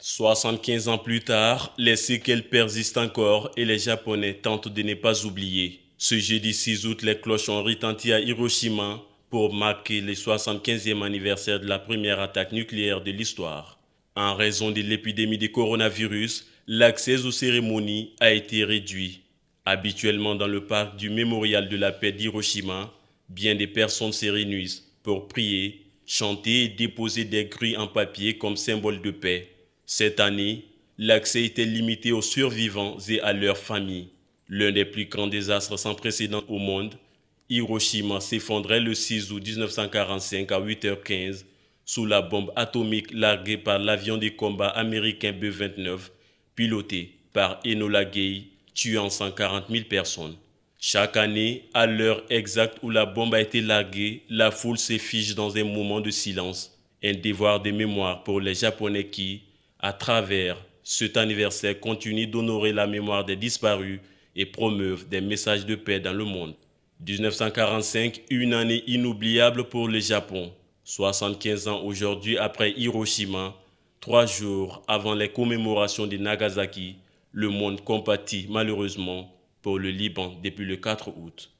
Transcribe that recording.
75 ans plus tard, les séquelles persistent encore et les Japonais tentent de ne pas oublier. Ce jeudi 6 août, les cloches ont retenti à Hiroshima pour marquer le 75e anniversaire de la première attaque nucléaire de l'histoire. En raison de l'épidémie de coronavirus, l'accès aux cérémonies a été réduit. Habituellement dans le parc du Mémorial de la paix d'Hiroshima, bien des personnes se réunissent pour prier, chanter et déposer des grues en papier comme symbole de paix. Cette année, l'accès était limité aux survivants et à leurs familles. L'un des plus grands désastres sans précédent au monde, Hiroshima s'effondrait le 6 août 1945 à 8h15 sous la bombe atomique larguée par l'avion de combat américain B-29, piloté par Enola Gay, tuant 140 000 personnes. Chaque année, à l'heure exacte où la bombe a été larguée, la foule s'effiche dans un moment de silence, un devoir de mémoire pour les Japonais qui, à travers cet anniversaire continue d'honorer la mémoire des disparus et promeuvent des messages de paix dans le monde. 1945, une année inoubliable pour le Japon. 75 ans aujourd'hui après Hiroshima, trois jours avant les commémorations de Nagasaki, le monde compatit malheureusement pour le Liban depuis le 4 août.